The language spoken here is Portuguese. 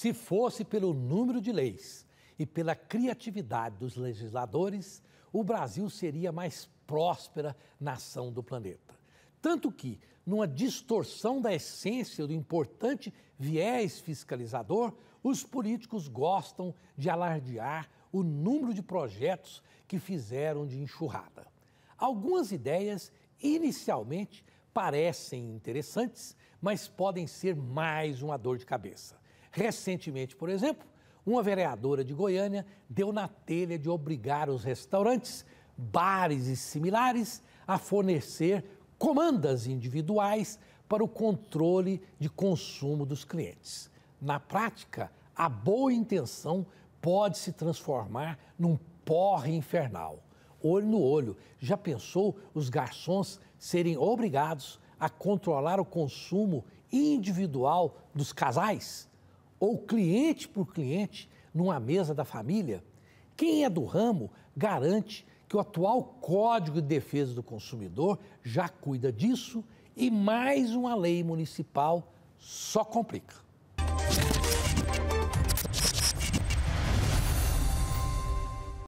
Se fosse pelo número de leis e pela criatividade dos legisladores, o Brasil seria mais próspera nação do planeta. Tanto que, numa distorção da essência do importante viés fiscalizador, os políticos gostam de alardear o número de projetos que fizeram de enxurrada. Algumas ideias, inicialmente, parecem interessantes, mas podem ser mais uma dor de cabeça. Recentemente, por exemplo, uma vereadora de Goiânia deu na telha de obrigar os restaurantes, bares e similares a fornecer comandas individuais para o controle de consumo dos clientes. Na prática, a boa intenção pode se transformar num porre infernal. Olho no olho, já pensou os garçons serem obrigados a controlar o consumo individual dos casais? ou cliente por cliente numa mesa da família, quem é do ramo garante que o atual Código de Defesa do Consumidor já cuida disso e mais uma lei municipal só complica.